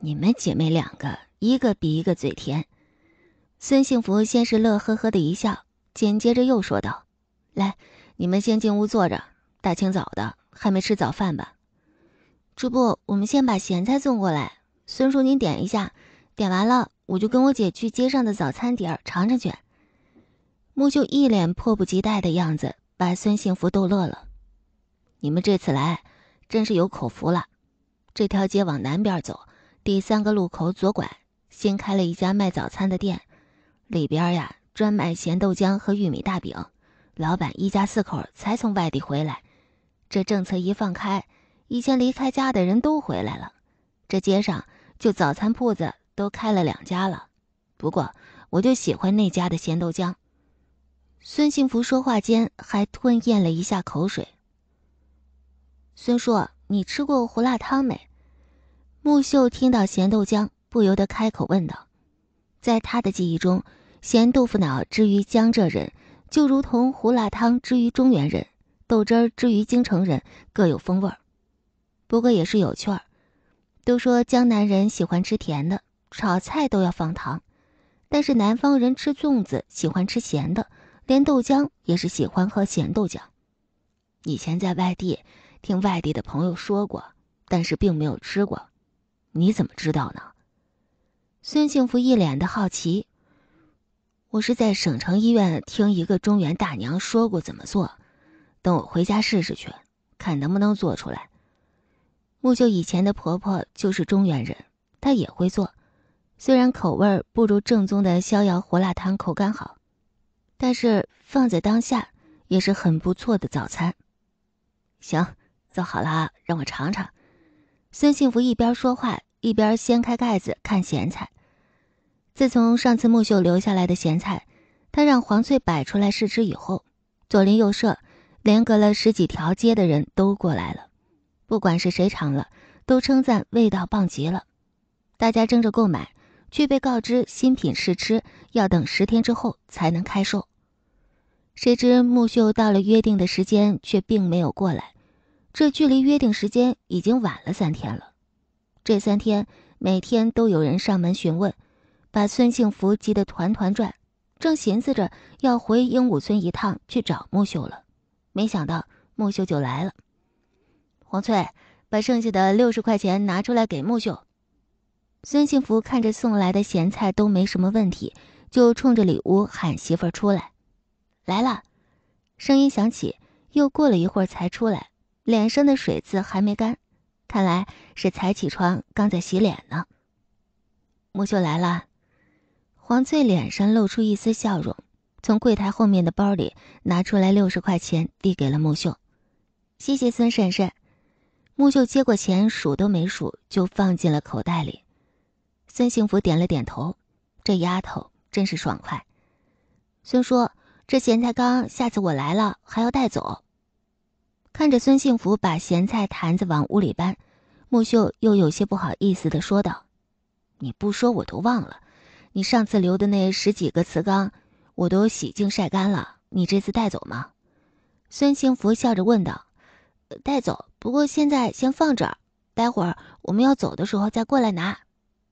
你们姐妹两个，一个比一个嘴甜。孙幸福先是乐呵呵的一笑，紧接着又说道：“来，你们先进屋坐着，大清早的还没吃早饭吧？这不，我们先把咸菜送过来。孙叔，您点一下，点完了我就跟我姐去街上的早餐点儿尝尝去。”木秀一脸迫不及待的样子，把孙幸福逗乐了。你们这次来，真是有口福了。这条街往南边走。第三个路口左拐，新开了一家卖早餐的店，里边呀专卖咸豆浆和玉米大饼。老板一家四口才从外地回来，这政策一放开，以前离开家的人都回来了。这街上就早餐铺子都开了两家了。不过我就喜欢那家的咸豆浆。孙幸福说话间还吞咽了一下口水。孙叔，你吃过胡辣汤没？木秀听到咸豆浆，不由得开口问道：“在他的记忆中，咸豆腐脑之于江浙人，就如同胡辣汤之于中原人，豆汁儿之于京城人，各有风味儿。不过也是有趣儿。都说江南人喜欢吃甜的，炒菜都要放糖，但是南方人吃粽子喜欢吃咸的，连豆浆也是喜欢喝咸豆浆。以前在外地听外地的朋友说过，但是并没有吃过。”你怎么知道呢？孙幸福一脸的好奇。我是在省城医院听一个中原大娘说过怎么做，等我回家试试去，看能不能做出来。木秀以前的婆婆就是中原人，她也会做，虽然口味不如正宗的逍遥胡辣汤口感好，但是放在当下也是很不错的早餐。行，做好了让我尝尝。孙幸福一边说话一边掀开盖子看咸菜。自从上次木秀留下来的咸菜，他让黄翠摆出来试吃以后，左邻右舍，连隔了十几条街的人都过来了。不管是谁尝了，都称赞味道棒极了。大家争着购买，却被告知新品试吃要等十天之后才能开售。谁知木秀到了约定的时间，却并没有过来。这距离约定时间已经晚了三天了，这三天每天都有人上门询问，把孙幸福急得团团转，正寻思着要回鹦鹉村一趟去找木秀了，没想到木秀就来了。黄翠把剩下的六十块钱拿出来给木秀。孙幸福看着送来的咸菜都没什么问题，就冲着里屋喊媳妇出来。来了，声音响起，又过了一会儿才出来。脸上的水渍还没干，看来是才起床，刚在洗脸呢。木秀来了，黄翠脸上露出一丝笑容，从柜台后面的包里拿出来六十块钱，递给了木秀。谢谢孙婶婶。木秀接过钱，数都没数，就放进了口袋里。孙幸福点了点头，这丫头真是爽快。孙叔，这咸菜缸下次我来了还要带走。看着孙幸福把咸菜坛子往屋里搬，木秀又有些不好意思的说道：“你不说我都忘了，你上次留的那十几个瓷缸，我都洗净晒干了，你这次带走吗？”孙幸福笑着问道：“带走，不过现在先放这儿，待会儿我们要走的时候再过来拿。”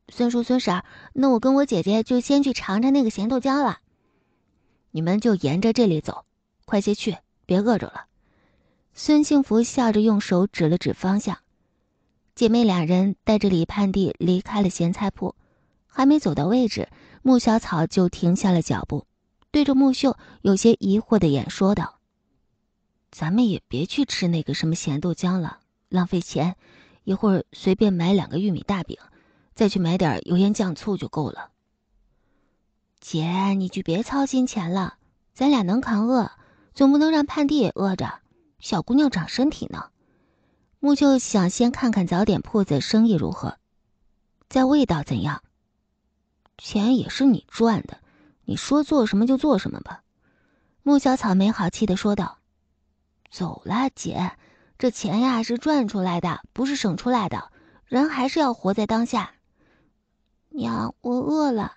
孙叔、孙婶，那我跟我姐姐就先去尝尝那个咸豆浆了。你们就沿着这里走，快些去，别饿着了。孙幸福笑着用手指了指方向，姐妹两人带着李盼娣离开了咸菜铺。还没走到位置，木小草就停下了脚步，对着木秀有些疑惑的眼说道：“咱们也别去吃那个什么咸豆浆了，浪费钱。一会儿随便买两个玉米大饼，再去买点油盐酱醋就够了。”姐，你就别操心钱了，咱俩能扛饿，总不能让盼弟也饿着。小姑娘长身体呢，木秀想先看看早点铺子生意如何，再味道怎样。钱也是你赚的，你说做什么就做什么吧。木小草没好气的说道：“走啦，姐，这钱呀是赚出来的，不是省出来的，人还是要活在当下。”娘，我饿了。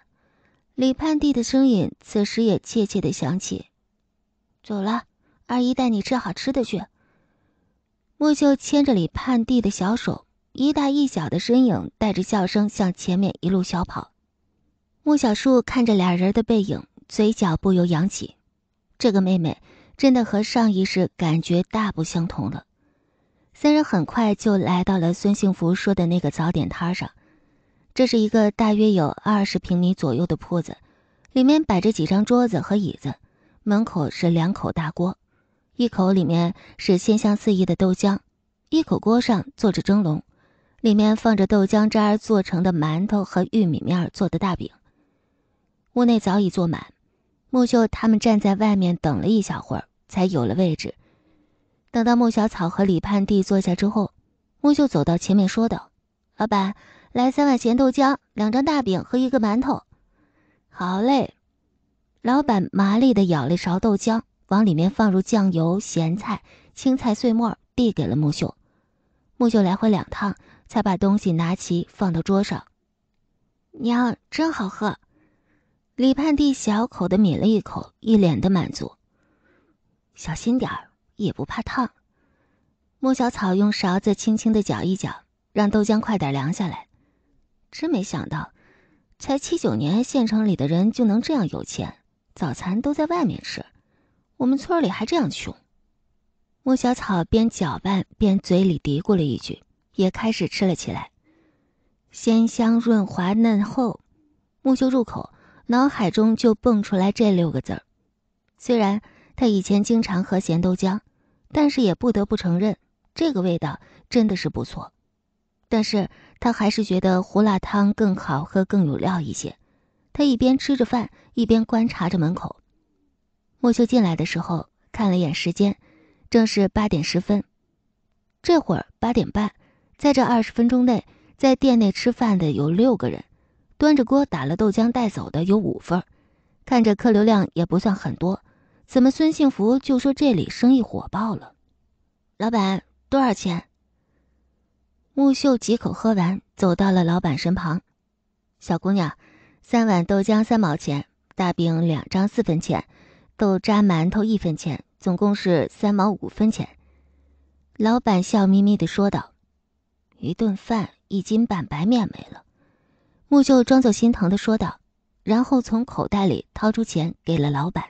李盼娣的声音此时也怯怯的响起：“走了。”二姨带你吃好吃的去。木秀牵着李盼弟的小手，一大一小的身影带着笑声向前面一路小跑。木小树看着俩人的背影，嘴角不由扬起。这个妹妹真的和上一世感觉大不相同了。三人很快就来到了孙幸福说的那个早点摊上。这是一个大约有二十平米左右的铺子，里面摆着几张桌子和椅子，门口是两口大锅。一口里面是鲜香四溢的豆浆，一口锅上坐着蒸笼，里面放着豆浆渣做成的馒头和玉米面做的大饼。屋内早已坐满，木秀他们站在外面等了一小会儿，才有了位置。等到木小草和李盼娣坐下之后，木秀走到前面说道：“老板，来三碗咸豆浆，两张大饼和一个馒头。”“好嘞。”老板麻利地舀了勺豆浆。往里面放入酱油、咸菜、青菜碎末，递给了木秀。木秀来回两趟，才把东西拿起放到桌上。娘，真好喝！李盼娣小口的抿了一口，一脸的满足。小心点儿，也不怕烫。莫小草用勺子轻轻的搅一搅，让豆浆快点凉下来。真没想到，才七九年，县城里的人就能这样有钱，早餐都在外面吃。我们村里还这样穷。木小草边搅拌边嘴里嘀咕了一句，也开始吃了起来。鲜香润滑嫩厚，木秀入口，脑海中就蹦出来这六个字儿。虽然他以前经常喝咸豆浆，但是也不得不承认这个味道真的是不错。但是他还是觉得胡辣汤更好喝更有料一些。他一边吃着饭，一边观察着门口。木秀进来的时候看了一眼时间，正是八点十分。这会儿八点半，在这二十分钟内，在店内吃饭的有六个人，端着锅打了豆浆带走的有五份。看着客流量也不算很多，怎么孙幸福就说这里生意火爆了？老板多少钱？木秀几口喝完，走到了老板身旁。小姑娘，三碗豆浆三毛钱，大饼两张四分钱。豆渣馒头一分钱，总共是三毛五分钱。老板笑眯眯的说道：“一顿饭一斤半白面没了。”木秀装作心疼的说道，然后从口袋里掏出钱给了老板。